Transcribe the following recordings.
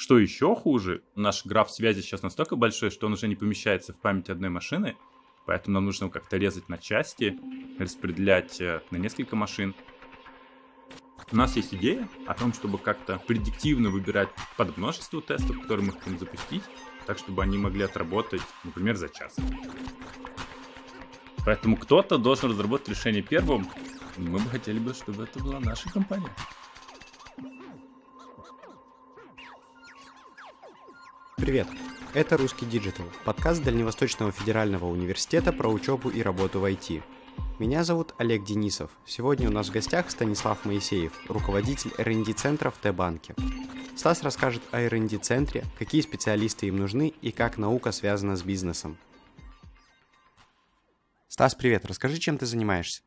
Что еще хуже, наш граф связи сейчас настолько большой, что он уже не помещается в память одной машины, поэтому нам нужно его как-то резать на части, распределять э, на несколько машин. У нас есть идея о том, чтобы как-то предиктивно выбирать под множество тестов, которые мы хотим запустить, так, чтобы они могли отработать, например, за час. Поэтому кто-то должен разработать решение первым. Мы бы хотели бы, чтобы это была наша компания. Привет! Это «Русский диджитал» – подкаст Дальневосточного федерального университета про учебу и работу в IT. Меня зовут Олег Денисов. Сегодня у нас в гостях Станислав Моисеев, руководитель R&D-центра в Т-банке. Стас расскажет о R&D-центре, какие специалисты им нужны и как наука связана с бизнесом. Стас, привет. Расскажи, чем ты занимаешься.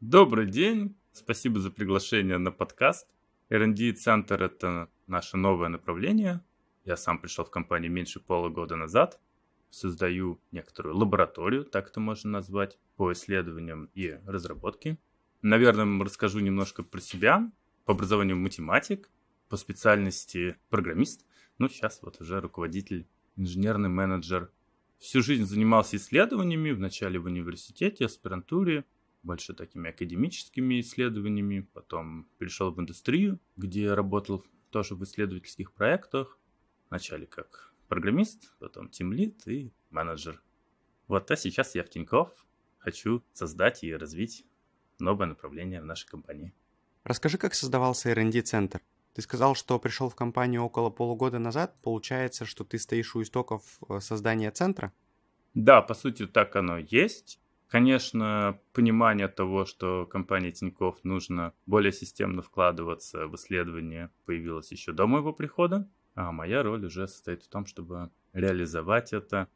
Добрый день. Спасибо за приглашение на подкаст. R&D-центр — это наше новое направление — я сам пришел в компанию меньше полугода назад, создаю некоторую лабораторию, так это можно назвать, по исследованиям и разработке. Наверное, расскажу немножко про себя. По образованию математик, по специальности программист. Ну, сейчас вот уже руководитель, инженерный менеджер. Всю жизнь занимался исследованиями, вначале в университете, аспирантуре, больше такими академическими исследованиями. Потом перешел в индустрию, где работал тоже в исследовательских проектах. Вначале как программист, потом team lead и менеджер. Вот а сейчас я в Тинькофф хочу создать и развить новое направление в нашей компании. Расскажи, как создавался R&D-центр. Ты сказал, что пришел в компанию около полугода назад. Получается, что ты стоишь у истоков э, создания центра? Да, по сути, так оно есть. Конечно, понимание того, что компании Тиньков нужно более системно вкладываться в исследования, появилось еще до моего прихода. А моя роль уже состоит в том, чтобы реализовать это.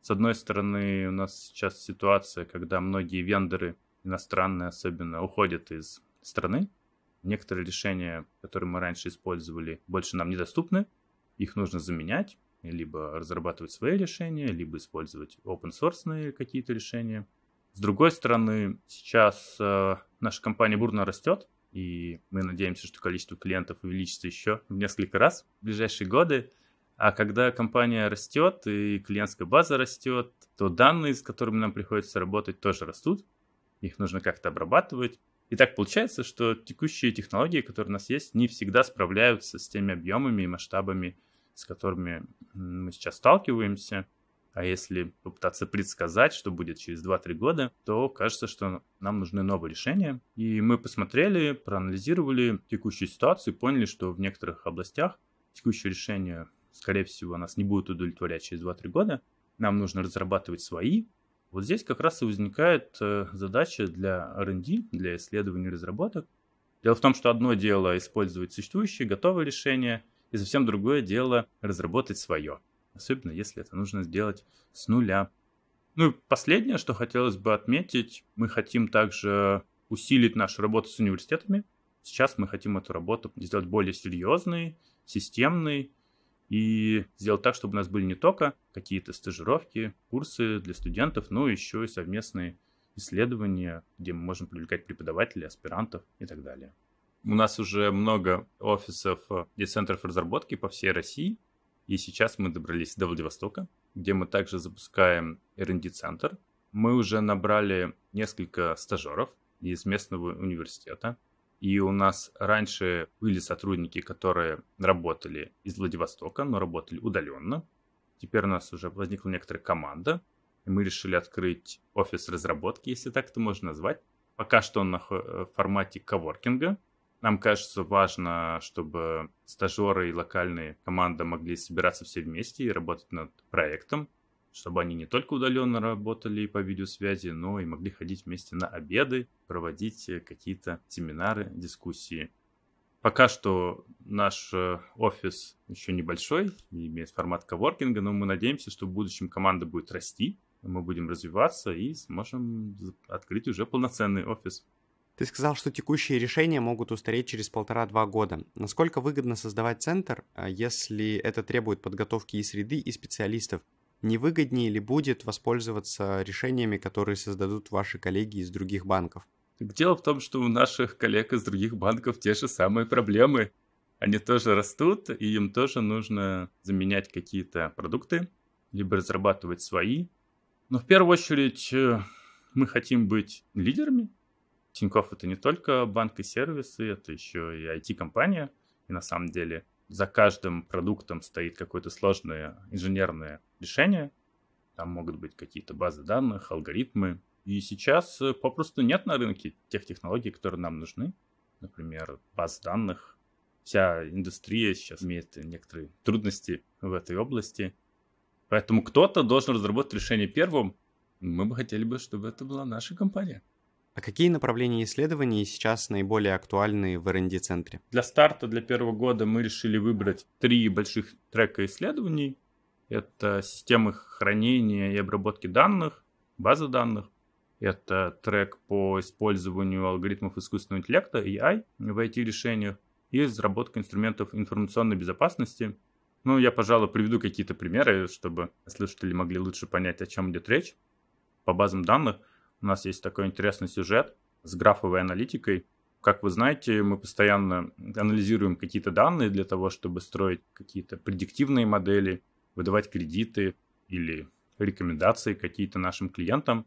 С одной стороны, у нас сейчас ситуация, когда многие вендоры, иностранные особенно, уходят из страны. Некоторые решения, которые мы раньше использовали, больше нам недоступны. Их нужно заменять, либо разрабатывать свои решения, либо использовать open-source какие-то решения. С другой стороны, сейчас э, наша компания бурно растет, и мы надеемся, что количество клиентов увеличится еще в несколько раз в ближайшие годы. А когда компания растет и клиентская база растет, то данные, с которыми нам приходится работать, тоже растут. Их нужно как-то обрабатывать. И так получается, что текущие технологии, которые у нас есть, не всегда справляются с теми объемами и масштабами, с которыми мы сейчас сталкиваемся. А если попытаться предсказать, что будет через 2-3 года, то кажется, что нам нужны новые решения. И мы посмотрели, проанализировали текущую ситуацию, поняли, что в некоторых областях текущее решение, скорее всего, нас не будет удовлетворять через 2-3 года. Нам нужно разрабатывать свои. Вот здесь как раз и возникает э, задача для R&D, для исследований и разработок. Дело в том, что одно дело использовать существующие, готовые решения, и совсем другое дело разработать свое особенно если это нужно сделать с нуля. Ну и последнее, что хотелось бы отметить, мы хотим также усилить нашу работу с университетами. Сейчас мы хотим эту работу сделать более серьезной, системной и сделать так, чтобы у нас были не только какие-то стажировки, курсы для студентов, но еще и совместные исследования, где мы можем привлекать преподавателей, аспирантов и так далее. У нас уже много офисов и центров разработки по всей России. И сейчас мы добрались до Владивостока, где мы также запускаем R&D-центр. Мы уже набрали несколько стажеров из местного университета. И у нас раньше были сотрудники, которые работали из Владивостока, но работали удаленно. Теперь у нас уже возникла некоторая команда, и мы решили открыть офис разработки, если так это можно назвать. Пока что он на э, формате коворкинга, нам кажется важно, чтобы стажеры и локальные команды могли собираться все вместе и работать над проектом, чтобы они не только удаленно работали по видеосвязи, но и могли ходить вместе на обеды, проводить э, какие-то семинары, дискуссии. Пока что наш э, офис еще небольшой, не имеет формат коворкинга, но мы надеемся, что в будущем команда будет расти, мы будем развиваться и сможем открыть уже полноценный офис. Ты сказал, что текущие решения могут устареть через полтора-два года. Насколько выгодно создавать центр, э, если это требует подготовки и среды, и специалистов? Не выгоднее ли будет воспользоваться решениями, которые создадут ваши коллеги из других банков? Дело в том, что у наших коллег из других банков те же самые проблемы. Они тоже растут, и им тоже нужно заменять какие-то продукты, либо разрабатывать свои. Но в первую очередь э, мы хотим быть лидерами, Тиньков это не только банк и сервисы, это еще и IT-компания. И на самом деле за каждым продуктом стоит какое-то сложное инженерное решение. Там могут быть какие-то базы данных, алгоритмы. И сейчас э, попросту нет на рынке тех технологий, которые нам нужны. Например, баз данных. Вся индустрия сейчас имеет некоторые трудности в этой области. Поэтому кто-то должен разработать решение первым. Мы бы хотели бы, чтобы это была наша компания. А какие направления исследований сейчас наиболее актуальны в R&D-центре? Для старта, для первого года мы решили выбрать три больших трека исследований. Это системы хранения и обработки данных, базы данных. Это трек по использованию алгоритмов искусственного интеллекта, AI, в IT-решениях и разработка инструментов информационной безопасности. Ну, я, пожалуй, приведу какие-то примеры, чтобы слушатели могли лучше понять, о чем идет речь по базам данных – у нас есть такой интересный сюжет с графовой аналитикой. Как вы знаете, мы постоянно анализируем какие-то данные для того, чтобы строить какие-то предиктивные модели, выдавать кредиты или рекомендации какие-то нашим клиентам,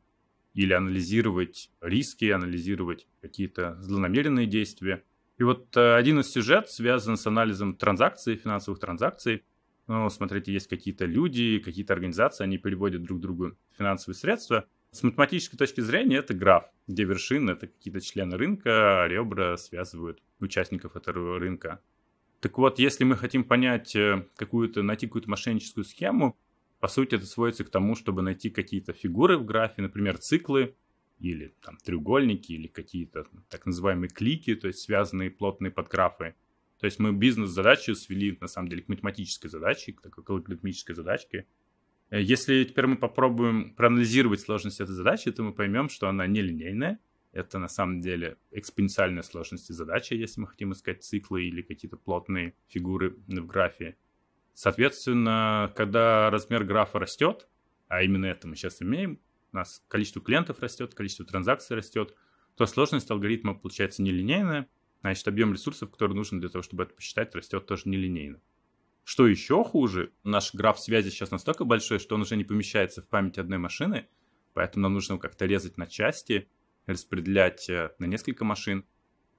или анализировать риски, анализировать какие-то злонамеренные действия. И вот э, один из сюжет связан с анализом транзакций, финансовых транзакций. Ну, смотрите, есть какие-то люди, какие-то организации, они переводят друг другу финансовые средства – с математической точки зрения это граф, где вершины — это какие-то члены рынка, а ребра связывают участников этого рынка. Так вот, если мы хотим понять э, какую-то, найти какую-то мошенническую схему, по сути, это сводится к тому, чтобы найти какие-то фигуры в графе, например, циклы, или там треугольники, или какие-то так называемые клики, то есть связанные плотные подграфы. То есть мы бизнес-задачу свели, на самом деле, к математической задаче, к такой логарифмической задачке, Э, если теперь мы попробуем проанализировать сложность этой задачи, то мы поймем, что она нелинейная. Это на самом деле экспоненциальная сложность задачи, если мы хотим искать циклы или какие-то плотные фигуры в графе. Соответственно, когда размер графа растет, а именно это мы сейчас имеем, у нас количество клиентов растет, количество транзакций растет, то сложность алгоритма получается нелинейная, значит объем ресурсов, который нужен для того, чтобы это посчитать, растет тоже нелинейно. Что еще хуже, наш граф связи сейчас настолько большой, что он уже не помещается в память одной машины, поэтому нам нужно как-то резать на части, распределять э, на несколько машин.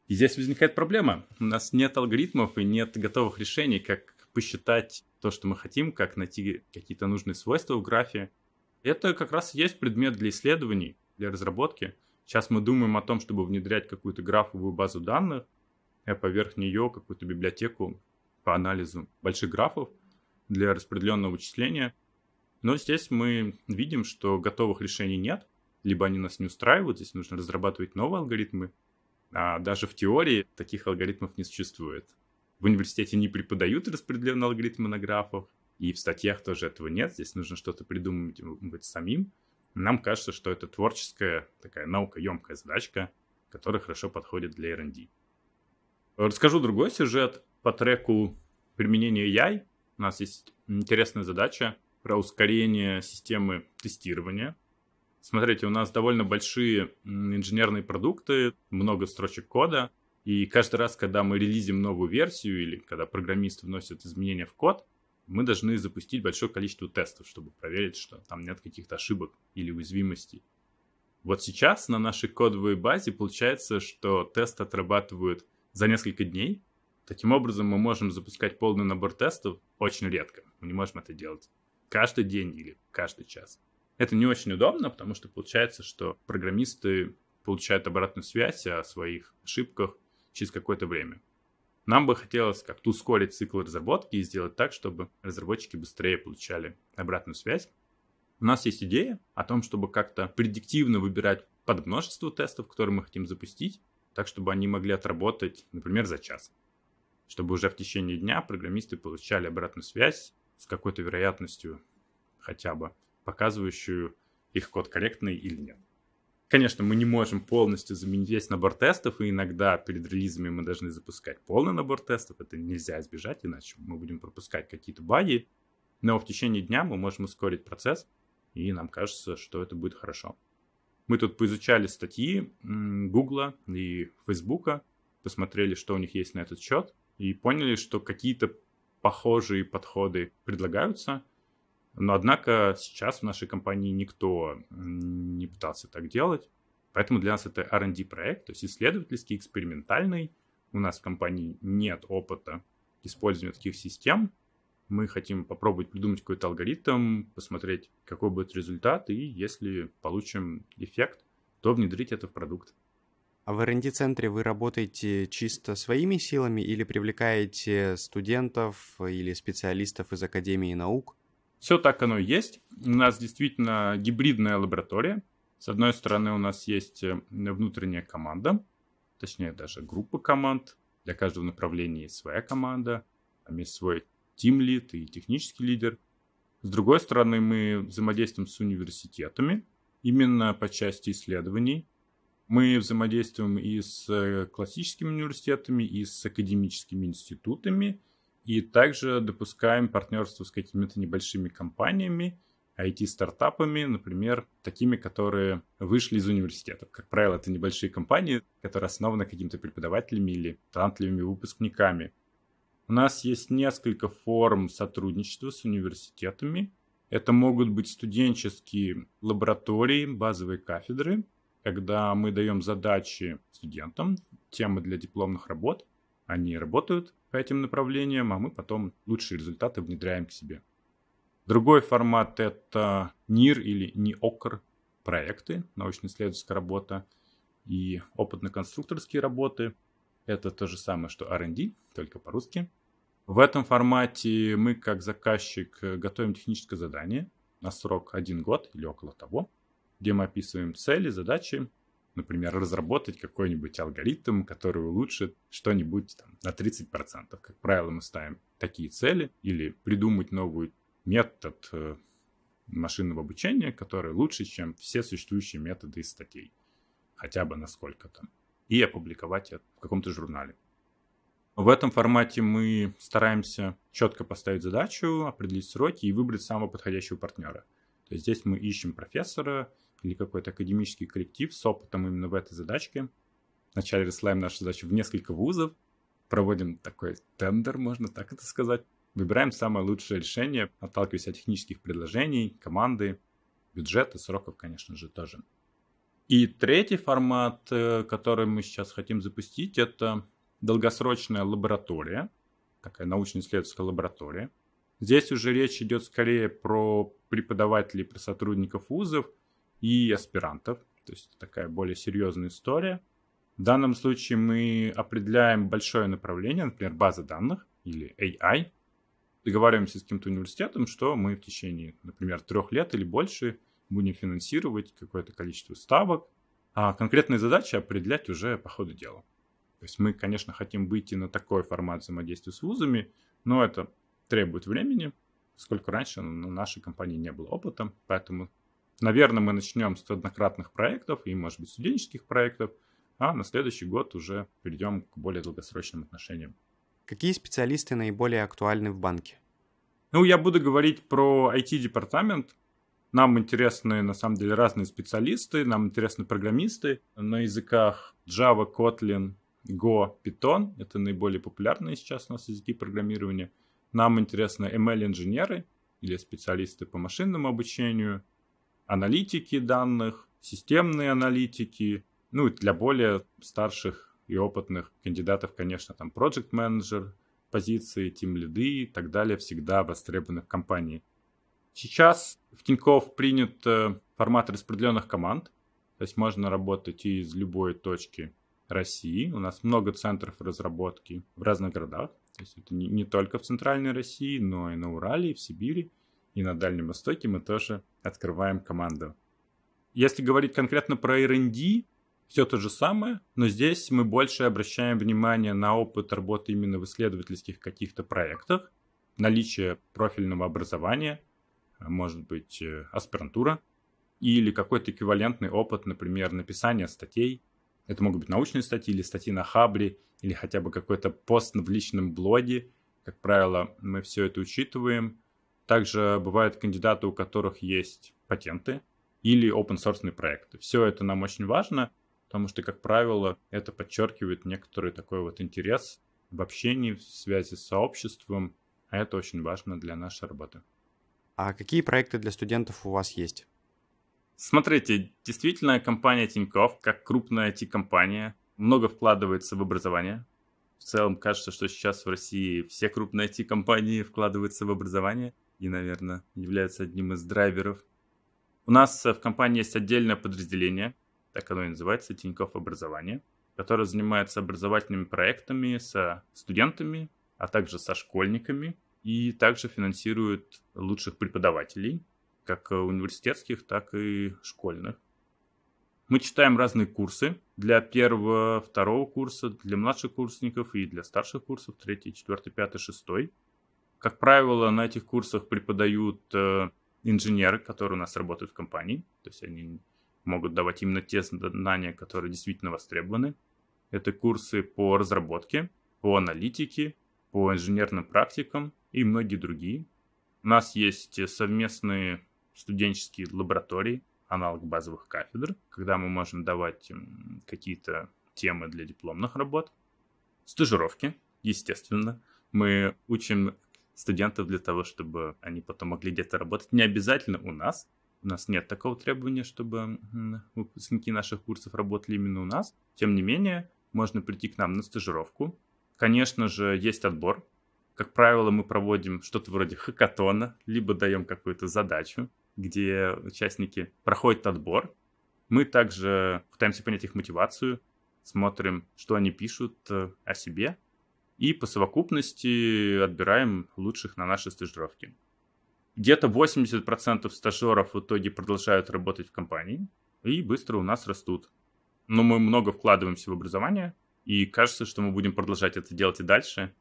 И здесь возникает проблема. У нас нет алгоритмов и нет готовых решений, как посчитать то, что мы хотим, как найти какие-то нужные свойства в графе. Это как раз и есть предмет для исследований, для разработки. Сейчас мы думаем о том, чтобы внедрять какую-то графовую базу данных, а поверх нее какую-то библиотеку по анализу больших графов для распределенного вычисления. Но здесь мы видим, что готовых решений нет, либо они нас не устраивают, здесь нужно разрабатывать новые алгоритмы, а даже в теории таких алгоритмов не существует. В университете не преподают распределенные алгоритмы на графах, и в статьях тоже этого нет, здесь нужно что-то придумывать самим. Нам кажется, что это творческая, такая наукоемкая задачка, которая хорошо подходит для R&D. Расскажу другой сюжет по треку применения AI у нас есть интересная задача про ускорение системы тестирования. Смотрите, у нас довольно большие инженерные продукты, много строчек кода, и каждый раз, когда мы релизим новую версию или когда программист вносит изменения в код, мы должны запустить большое количество тестов, чтобы проверить, что там нет каких-то ошибок или уязвимостей. Вот сейчас на нашей кодовой базе получается, что тест отрабатывают за несколько дней, Таким образом, мы можем запускать полный набор тестов очень редко. Мы не можем это делать каждый день или каждый час. Это не очень удобно, потому что получается, что программисты получают обратную связь о своих ошибках через какое-то время. Нам бы хотелось как-то ускорить цикл разработки и сделать так, чтобы разработчики быстрее получали обратную связь. У нас есть идея о том, чтобы как-то предиктивно выбирать под множество тестов, которые мы хотим запустить, так чтобы они могли отработать, например, за час чтобы уже в течение дня программисты получали обратную связь с какой-то вероятностью хотя бы, показывающую их код корректный или нет. Конечно, мы не можем полностью заменить весь набор тестов, и иногда перед релизами мы должны запускать полный набор тестов. Это нельзя избежать, иначе мы будем пропускать какие-то баги. Но в течение дня мы можем ускорить процесс, и нам кажется, что это будет хорошо. Мы тут поизучали статьи Гугла и Фейсбука, посмотрели, что у них есть на этот счет, и поняли, что какие-то похожие подходы предлагаются, но однако сейчас в нашей компании никто не пытался так делать, поэтому для нас это R&D проект, то есть исследовательский, экспериментальный. У нас в компании нет опыта использования таких систем, мы хотим попробовать придумать какой-то алгоритм, посмотреть, какой будет результат, и если получим эффект, то внедрить это в продукт. А в R&D-центре вы работаете чисто своими силами или привлекаете студентов или специалистов из Академии наук? Все так оно и есть. У нас действительно гибридная лаборатория. С одной стороны, у нас есть э, внутренняя команда, точнее даже группа команд. Для каждого направления есть своя команда, там есть свой тимлид и технический лидер. С другой стороны, мы взаимодействуем с университетами, именно по части исследований, мы взаимодействуем и с э, классическими университетами, и с академическими институтами, и также допускаем партнерство с какими-то небольшими компаниями, IT-стартапами, например, такими, которые вышли из университетов. Как правило, это небольшие компании, которые основаны какими-то преподавателями или талантливыми выпускниками. У нас есть несколько форм сотрудничества с университетами. Это могут быть студенческие лаборатории, базовые кафедры – когда мы даем задачи студентам, темы для дипломных работ, они работают по этим направлениям, а мы потом лучшие результаты внедряем к себе. Другой формат – это НИР или НИОКР проекты, научно-исследовательская работа и опытно-конструкторские работы. Это то же самое, что R&D, только по-русски. В этом формате мы, как заказчик, готовим техническое задание на срок один год или около того – где мы описываем цели, задачи, например, разработать какой-нибудь алгоритм, который улучшит что-нибудь там, на 30%. Как правило, мы ставим такие цели или придумать новый метод э, машинного обучения, который лучше, чем все существующие методы из статей, хотя бы насколько-то, и опубликовать это в каком-то журнале. В этом формате мы стараемся четко поставить задачу, определить сроки и выбрать самого подходящего партнера. То есть здесь мы ищем профессора, или какой-то академический коллектив с опытом именно в этой задачке. Вначале рассылаем нашу задачу в несколько вузов, проводим такой тендер, можно так это сказать. Выбираем самое лучшее решение, отталкиваясь от технических предложений, команды, бюджета, сроков, конечно же, тоже. И третий формат, э, который мы сейчас хотим запустить, это долгосрочная лаборатория, такая научно-исследовательская лаборатория. Здесь уже речь идет скорее про преподавателей, про сотрудников вузов – и аспирантов. То есть такая более серьезная история. В данном случае мы определяем большое направление, например, база данных или AI. Договариваемся с каким-то университетом, что мы в течение, например, трех лет или больше будем финансировать какое-то количество ставок. А конкретные задачи определять уже по ходу дела. То есть мы, конечно, хотим выйти на такой формат взаимодействия с вузами, но это требует времени, поскольку раньше на нашей компании не было опыта, поэтому Наверное, мы начнем с однократных проектов и, может быть, студенческих проектов, а на следующий год уже перейдем к более долгосрочным отношениям. Какие специалисты наиболее актуальны в банке? Ну, я буду говорить про IT-департамент. Нам интересны, на самом деле, разные специалисты, нам интересны программисты на языках Java, Kotlin, Go, Python. Это наиболее популярные сейчас у нас языки программирования. Нам интересны ML-инженеры или специалисты по машинному обучению, аналитики данных, системные аналитики, ну и для более старших и опытных кандидатов, конечно, там project менеджер позиции, тим лиды и так далее всегда востребованы в компании. Сейчас в Тинькофф принят э, формат распределенных команд, то есть можно работать и из любой точки России. У нас много центров разработки в разных городах. То есть это не, не только в центральной России, но и на Урале, и в Сибири и на Дальнем Востоке мы тоже открываем команду. Если говорить конкретно про R&D, все то же самое, но здесь мы больше обращаем внимание на опыт работы именно в исследовательских каких-то проектах, наличие профильного образования, может быть, э, аспирантура, или какой-то эквивалентный опыт, например, написания статей. Это могут быть научные статьи или статьи на Хабре, или хотя бы какой-то пост в личном блоге. Как правило, мы все это учитываем, также бывают кандидаты, у которых есть патенты или open source проекты. Все это нам очень важно, потому что, как правило, это подчеркивает некоторый такой вот интерес в общении, в связи с сообществом, а это очень важно для нашей работы. А какие проекты для студентов у вас есть? Смотрите, действительно, компания Тинькофф, как крупная IT-компания, много вкладывается в образование. В целом, кажется, что сейчас в России все крупные IT-компании вкладываются в образование – и, наверное, является одним из драйверов. У нас э, в компании есть отдельное подразделение, так оно и называется, Тинькофф образования, которое занимается образовательными проектами со э, студентами, а также со школьниками, и также финансирует лучших преподавателей, как э, университетских, так и школьных. Мы читаем разные курсы для первого, второго курса, для младших курсников и для старших курсов, третий, четвертый, пятый, шестой. Как правило, на этих курсах преподают э, инженеры, которые у нас работают в компании. То есть они могут давать именно те знания, которые действительно востребованы. Это курсы по разработке, по аналитике, по инженерным практикам и многие другие. У нас есть совместные студенческие лаборатории, аналог базовых кафедр, когда мы можем давать какие-то темы для дипломных работ. Стажировки, естественно. Мы учим студентов для того, чтобы они потом могли где-то работать. Не обязательно у нас. У нас нет такого требования, чтобы выпускники наших курсов работали именно у нас. Тем не менее, можно прийти к нам на стажировку. Конечно же, есть отбор. Как правило, мы проводим что-то вроде хакатона, либо даем какую-то задачу, где участники проходят отбор. Мы также пытаемся понять их мотивацию, смотрим, что они пишут э, о себе, и по совокупности отбираем лучших на наши стажировки. Где-то 80% стажеров в итоге продолжают работать в компании и быстро у нас растут. Но мы много вкладываемся в образование, и кажется, что мы будем продолжать это делать и дальше.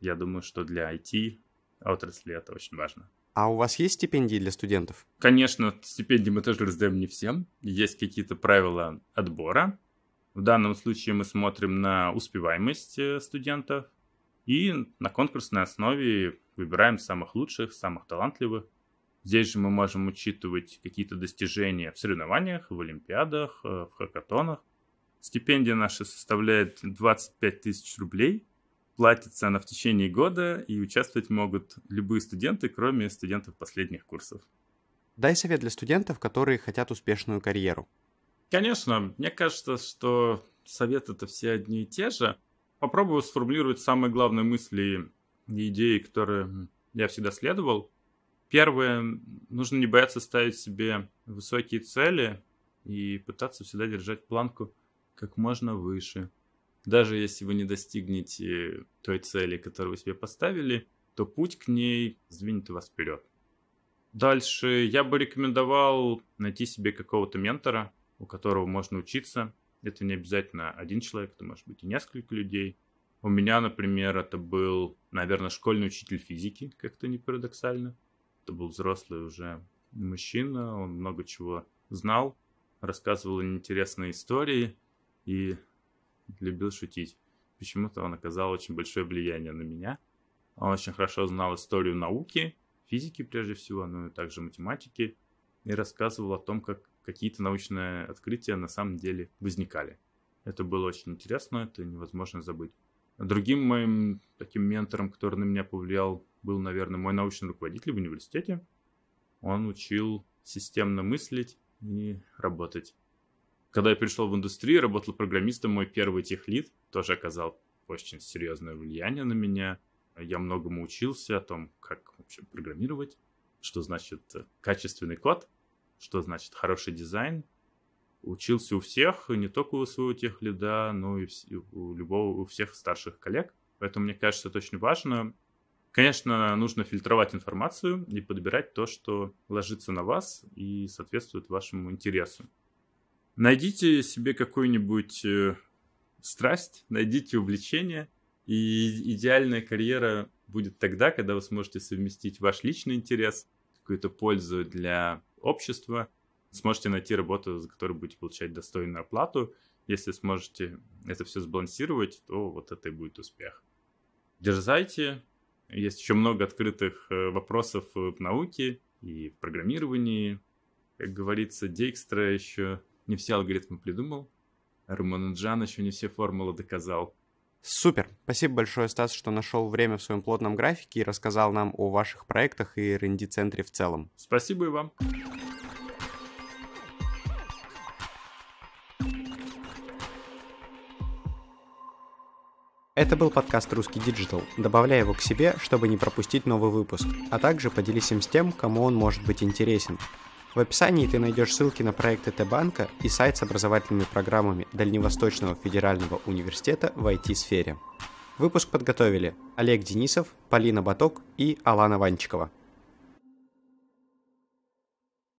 Я думаю, что для IT отрасли это очень важно. А у вас есть стипендии для студентов? Конечно, стипендии мы тоже раздаем не всем. Есть какие-то правила отбора. В данном случае мы смотрим на успеваемость э, студентов, и на конкурсной основе выбираем самых лучших, самых талантливых. Здесь же мы можем учитывать какие-то достижения в соревнованиях, в олимпиадах, э, в хакатонах. Стипендия наша составляет 25 тысяч рублей. Платится она в течение года, и участвовать могут любые студенты, кроме студентов последних курсов. Дай совет для студентов, которые хотят успешную карьеру. Конечно, мне кажется, что советы это все одни и те же попробую сформулировать самые главные мысли и идеи, которые я всегда следовал. Первое, нужно не бояться ставить себе высокие цели и пытаться всегда держать планку как можно выше. Даже если вы не достигнете той цели, которую вы себе поставили, то путь к ней сдвинет вас вперед. Дальше я бы рекомендовал найти себе какого-то ментора, у которого можно учиться, это не обязательно один человек, это может быть и несколько людей. У меня, например, это был, наверное, школьный учитель физики, как-то не парадоксально. Это был взрослый уже мужчина, он много чего знал, рассказывал интересные истории и любил шутить. Почему-то он оказал очень большое влияние на меня. Он очень хорошо знал историю науки, физики прежде всего, но ну и также математики, и рассказывал о том, как какие-то научные открытия на самом деле возникали. Это было очень интересно, это невозможно забыть. Другим моим таким ментором, который на меня повлиял, был, наверное, мой научный руководитель в университете. Он учил системно мыслить и работать. Когда я пришел в индустрию, работал программистом, мой первый техлит тоже оказал очень серьезное влияние на меня. Я многому учился о том, как вообще программировать, что значит качественный код, что значит хороший дизайн, учился у всех, не только у своего тех лида, но и у любого, у всех старших коллег. Поэтому, мне кажется, это очень важно. Конечно, нужно фильтровать информацию и подбирать то, что ложится на вас и соответствует вашему интересу. Найдите себе какую-нибудь э, страсть, найдите увлечение, и идеальная карьера будет тогда, когда вы сможете совместить ваш личный интерес, какую-то пользу для общества, сможете найти работу, за которую будете получать достойную оплату. Если сможете это все сбалансировать, то вот это и будет успех. Дерзайте. Есть еще много открытых э, вопросов э, в науке и в программировании. Как говорится, Дейкстра еще не все алгоритмы придумал. Роман Джан еще не все формулы доказал. Супер! Спасибо большое, Стас, что нашел время в своем плотном графике и рассказал нам о ваших проектах и R&D-центре в целом. Спасибо и вам. Это был подкаст «Русский диджитал». Добавляй его к себе, чтобы не пропустить новый выпуск, а также поделись им с тем, кому он может быть интересен. В описании ты найдешь ссылки на проекты Т-банка и сайт с образовательными программами Дальневосточного федерального университета в IT-сфере. Выпуск подготовили Олег Денисов, Полина Баток и Алана Ванчикова.